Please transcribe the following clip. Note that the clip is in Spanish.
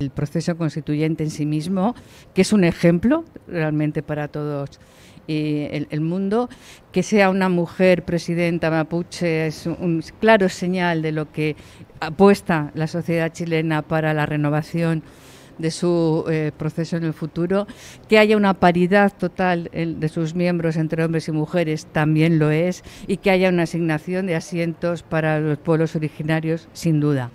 el proceso constituyente en sí mismo, que es un ejemplo realmente para todos y eh, el, mundo. Que sea una mujer presidenta mapuche es un, claro señal de lo que apuesta la sociedad chilena para la renovación de su eh, proceso en el futuro, que haya una paridad total de sus miembros entre hombres y mujeres también lo es, y que haya una asignación de asientos para los pueblos originarios, sin duda.